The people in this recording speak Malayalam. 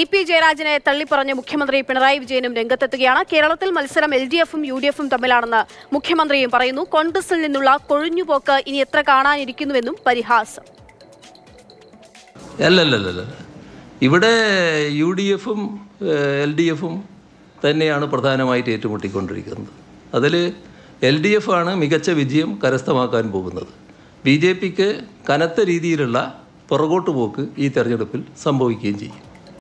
ഇ പി ജയരാജനെ തള്ളിപ്പറഞ്ഞ് മുഖ്യമന്ത്രി പിണറായി വിജയനും രംഗത്തെത്തുകയാണ് കേരളത്തിൽ മത്സരം എൽ ഡി എഫും യു ഡി എഫും തമ്മിലാണെന്ന് മുഖ്യമന്ത്രിയും പറയുന്നു കോൺഗ്രസിൽ നിന്നുള്ള കൊഴിഞ്ഞുപോക്ക് ഇനി എത്ര കാണാനിരിക്കുന്നുവെന്നും പരിഹാസം ഇവിടെ യു ഡി എഫും എൽ ഡി എഫും തന്നെയാണ് പ്രധാനമായിട്ട് ഏറ്റുമുട്ടിക്കൊണ്ടിരിക്കുന്നത് അതിൽ എൽ ഡി എഫ് ആണ് മികച്ച വിജയം കരസ്ഥമാക്കാൻ പോകുന്നത് ബി ജെ പിക്ക് കനത്ത രീതിയിലുള്ള പുറകോട്ട് പോക്ക് ഈ തെരഞ്ഞെടുപ്പിൽ സംഭവിക്കുകയും ചെയ്യും